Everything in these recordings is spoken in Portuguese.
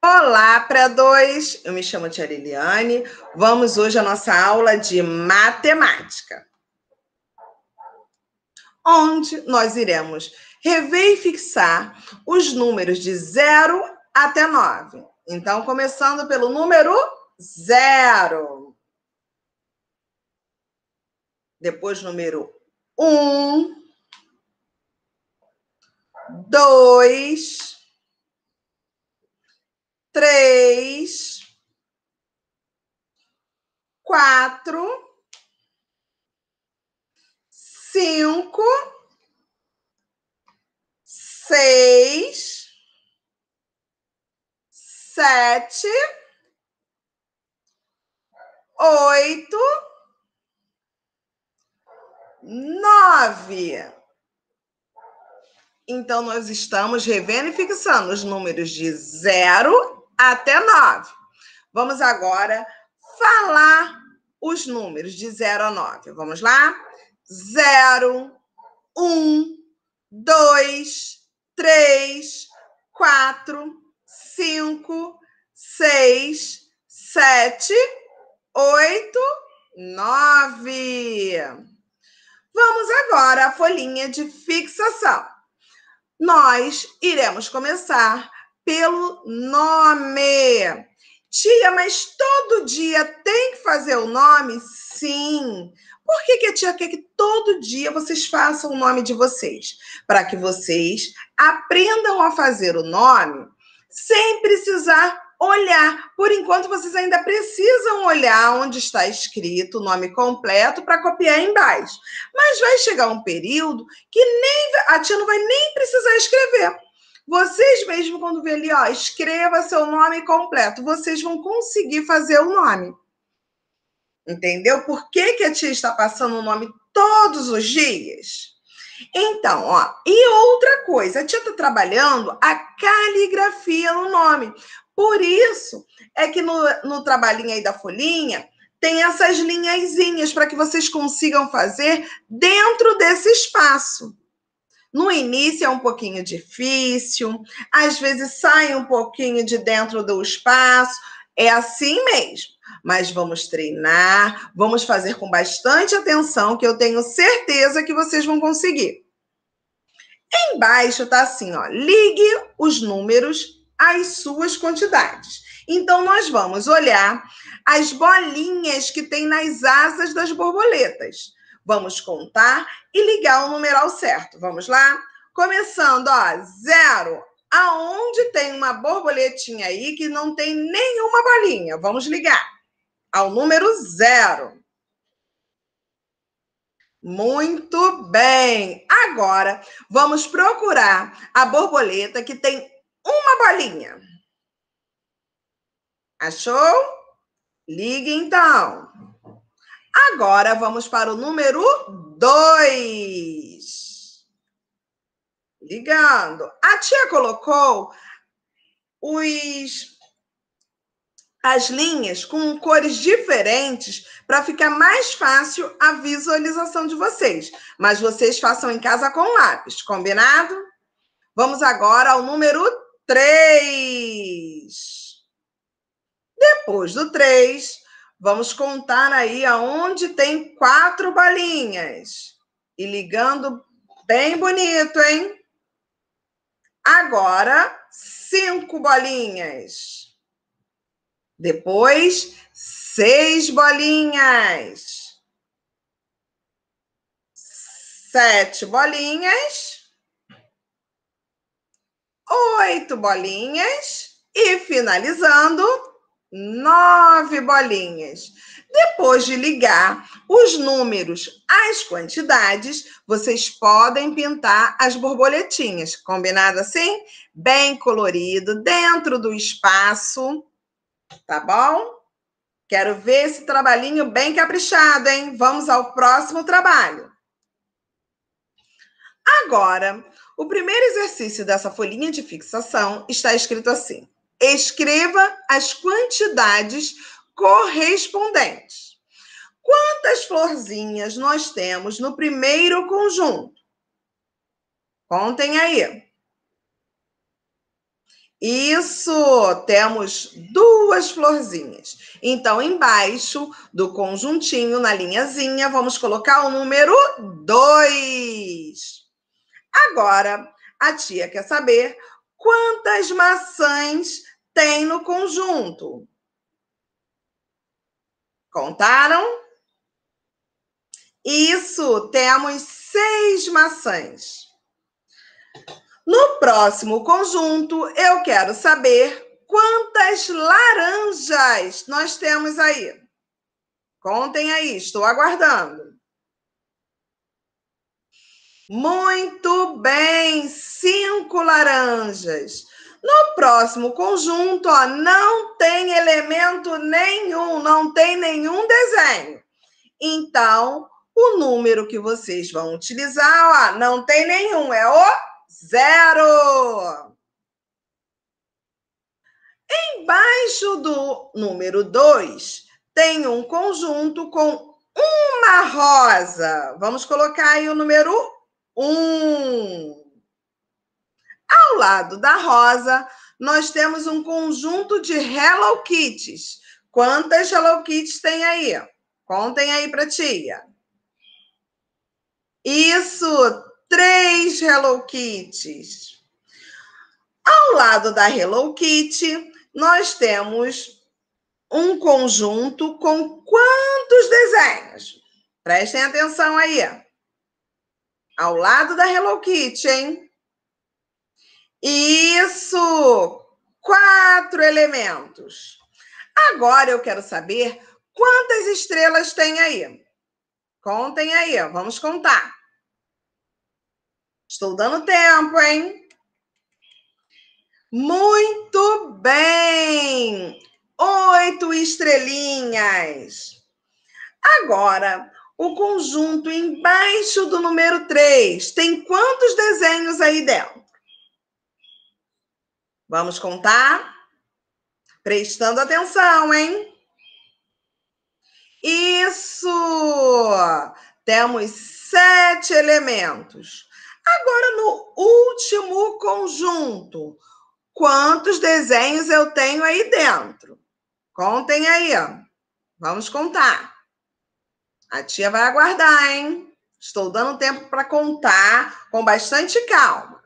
Olá para dois, eu me chamo Tia Liliane. Vamos hoje à nossa aula de matemática, onde nós iremos rever e fixar os números de 0 até 9. Então, começando pelo número 0. Depois, número 1, 2, três, quatro, cinco, seis, sete, oito, nove. Então, nós estamos revendo e fixando os números de zero até 9. Vamos agora falar os números de 0 a 9. Vamos lá? 0, 1, 2, 3, 4, 5, 6, 7, 8, 9. Vamos agora à folhinha de fixação. Nós iremos começar pelo nome. Tia, mas todo dia tem que fazer o nome? Sim. Por que, que a tia quer que todo dia vocês façam o nome de vocês? Para que vocês aprendam a fazer o nome sem precisar olhar. Por enquanto, vocês ainda precisam olhar onde está escrito o nome completo para copiar embaixo. Mas vai chegar um período que nem a tia não vai nem precisar escrever vocês mesmo, quando vê ali, ó, escreva seu nome completo, vocês vão conseguir fazer o nome. Entendeu? Por que, que a tia está passando o nome todos os dias? Então, ó, e outra coisa, a tia está trabalhando a caligrafia no nome. Por isso é que no, no trabalhinho aí da folhinha tem essas linhazinhas para que vocês consigam fazer dentro desse espaço. No início é um pouquinho difícil, às vezes sai um pouquinho de dentro do espaço, é assim mesmo. Mas vamos treinar, vamos fazer com bastante atenção, que eu tenho certeza que vocês vão conseguir. Embaixo tá assim, ó, ligue os números às suas quantidades. Então nós vamos olhar as bolinhas que tem nas asas das borboletas. Vamos contar e ligar o numeral certo. Vamos lá? Começando, ó, zero. Aonde tem uma borboletinha aí que não tem nenhuma bolinha? Vamos ligar ao número zero. Muito bem! Agora vamos procurar a borboleta que tem uma bolinha. Achou? Ligue então. Agora vamos para o número 2. Ligando. A tia colocou os as linhas com cores diferentes para ficar mais fácil a visualização de vocês. Mas vocês façam em casa com lápis, combinado? Vamos agora ao número 3. Depois do 3, Vamos contar aí aonde tem quatro bolinhas. E ligando bem bonito, hein? Agora, cinco bolinhas. Depois, seis bolinhas. Sete bolinhas. Oito bolinhas. E finalizando, nove bolinhas. Depois de ligar os números às quantidades, vocês podem pintar as borboletinhas, combinado assim? Bem colorido, dentro do espaço, tá bom? Quero ver esse trabalhinho bem caprichado, hein? Vamos ao próximo trabalho. Agora, o primeiro exercício dessa folhinha de fixação está escrito assim Escreva as quantidades correspondentes. Quantas florzinhas nós temos no primeiro conjunto? Contem aí. Isso, temos duas florzinhas. Então, embaixo do conjuntinho, na linhazinha, vamos colocar o número 2. Agora, a tia quer saber quantas maçãs tem no conjunto. Contaram? Isso, temos seis maçãs. No próximo conjunto, eu quero saber quantas laranjas nós temos aí. Contem aí, estou aguardando. Muito bem, cinco laranjas. No próximo conjunto, ó, não tem elemento nenhum, não tem nenhum desenho. Então, o número que vocês vão utilizar, ó, não tem nenhum, é o zero. Embaixo do número 2, tem um conjunto com uma rosa. Vamos colocar aí o número 1. Um. Ao lado da rosa, nós temos um conjunto de Hello Kits. Quantas Hello Kits tem aí? Contem aí para tia. Isso, três Hello Kits. Ao lado da Hello Kitty, nós temos um conjunto com quantos desenhos? Prestem atenção aí. Ao lado da Hello Kitty, hein? Isso! Quatro elementos. Agora eu quero saber quantas estrelas tem aí. Contem aí, vamos contar. Estou dando tempo, hein? Muito bem! Oito estrelinhas. Agora, o conjunto embaixo do número 3 tem quantos desenhos aí dela? Vamos contar? Prestando atenção, hein? Isso! Temos sete elementos. Agora, no último conjunto, quantos desenhos eu tenho aí dentro? Contem aí. Vamos contar. A tia vai aguardar, hein? Estou dando tempo para contar com bastante calma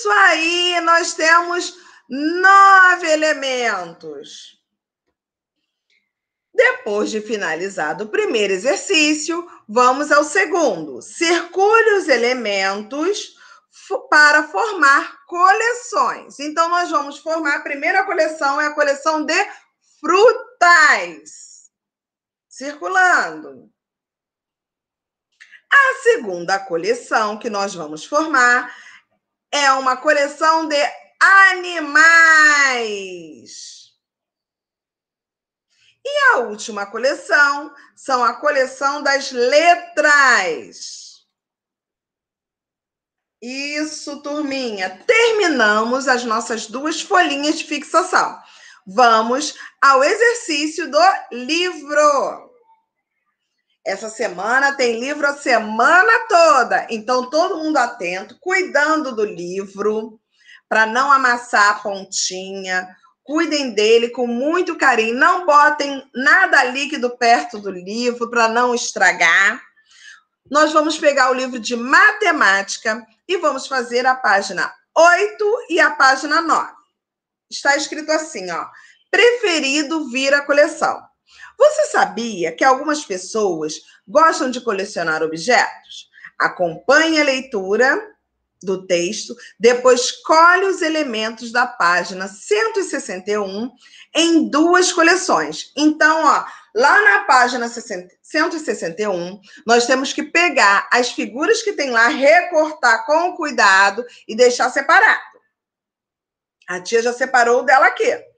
isso aí, nós temos nove elementos. Depois de finalizado o primeiro exercício, vamos ao segundo. Circule os elementos para formar coleções. Então, nós vamos formar a primeira coleção, é a coleção de frutais. Circulando. A segunda coleção que nós vamos formar é uma coleção de animais. E a última coleção são a coleção das letras. Isso, turminha. Terminamos as nossas duas folhinhas de fixação. Vamos ao exercício do livro. Essa semana tem livro a semana toda, então todo mundo atento, cuidando do livro, para não amassar a pontinha. Cuidem dele com muito carinho. Não botem nada líquido perto do livro para não estragar. Nós vamos pegar o livro de matemática e vamos fazer a página 8 e a página 9. Está escrito assim, ó: preferido vir a coleção. Você sabia que algumas pessoas gostam de colecionar objetos? Acompanhe a leitura do texto, depois colhe os elementos da página 161 em duas coleções. Então, ó, lá na página 161, nós temos que pegar as figuras que tem lá, recortar com cuidado e deixar separado. A tia já separou dela aqui.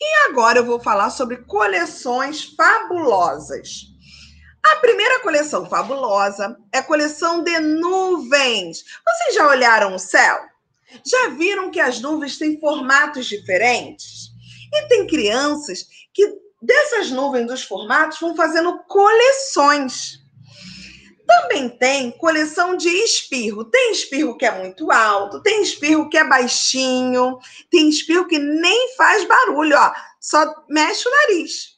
E agora eu vou falar sobre coleções fabulosas. A primeira coleção fabulosa é a coleção de nuvens. Vocês já olharam o céu? Já viram que as nuvens têm formatos diferentes? E tem crianças que dessas nuvens dos formatos vão fazendo coleções. Também tem coleção de espirro. Tem espirro que é muito alto, tem espirro que é baixinho, tem espirro que nem faz barulho, ó, só mexe o nariz.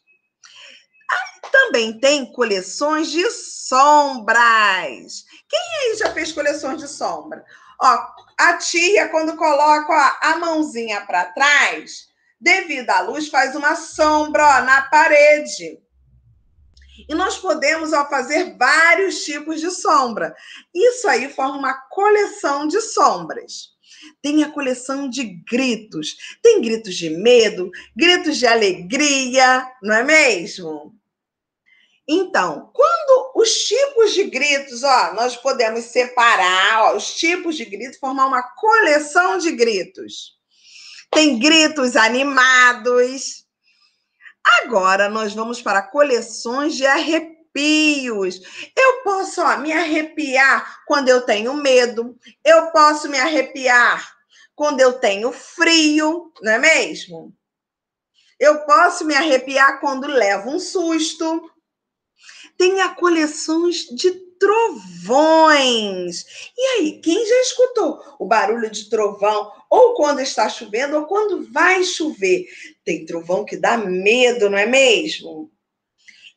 Ah, também tem coleções de sombras. Quem aí já fez coleções de sombra? Ó, a tia, quando coloca ó, a mãozinha para trás, devido à luz, faz uma sombra ó, na parede. E nós podemos, ao fazer vários tipos de sombra, isso aí forma uma coleção de sombras. Tem a coleção de gritos. Tem gritos de medo, gritos de alegria, não é mesmo? Então, quando os tipos de gritos, ó, nós podemos separar ó, os tipos de gritos, formar uma coleção de gritos. Tem gritos animados, Agora nós vamos para coleções de arrepios. Eu posso ó, me arrepiar quando eu tenho medo, eu posso me arrepiar quando eu tenho frio, não é mesmo? Eu posso me arrepiar quando levo um susto. Tenha coleções de trovões. E aí, quem já escutou o barulho de trovão, ou quando está chovendo, ou quando vai chover? Tem trovão que dá medo, não é mesmo?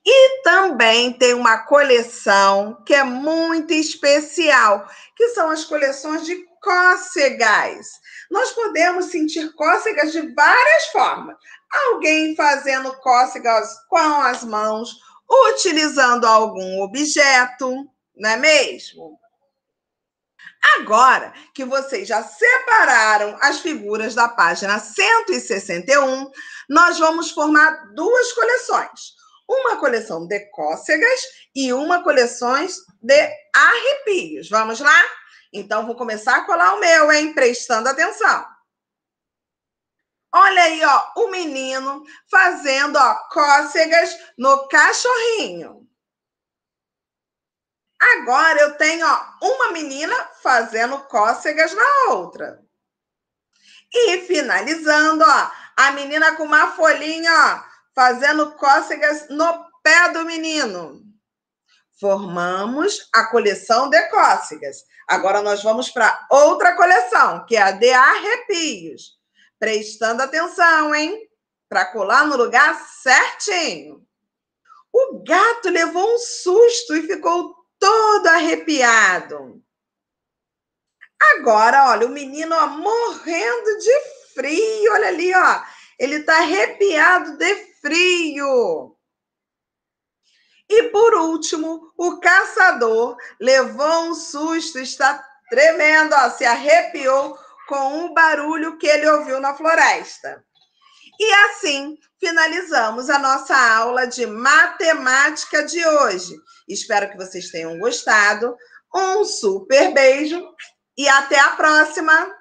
E também tem uma coleção que é muito especial, que são as coleções de cócegas. Nós podemos sentir cócegas de várias formas. Alguém fazendo cócegas com as mãos, utilizando algum objeto, não é mesmo? Agora que vocês já separaram as figuras da página 161, nós vamos formar duas coleções. Uma coleção de cócegas e uma coleções de arrepios. Vamos lá? Então, vou começar a colar o meu, hein? Prestando atenção. Olha aí, ó, o menino fazendo, ó, cócegas no cachorrinho. Agora eu tenho, ó, uma menina fazendo cócegas na outra. E finalizando, ó, a menina com uma folhinha, ó, fazendo cócegas no pé do menino. Formamos a coleção de cócegas. Agora nós vamos para outra coleção, que é a de arrepios. Prestando atenção, hein? Para colar no lugar certinho. O gato levou um susto e ficou todo arrepiado. Agora, olha, o menino ó, morrendo de frio. Olha ali, ó. Ele tá arrepiado de frio. E por último, o caçador levou um susto, está tremendo, ó, se arrepiou com o barulho que ele ouviu na floresta. E assim finalizamos a nossa aula de matemática de hoje. Espero que vocês tenham gostado. Um super beijo e até a próxima!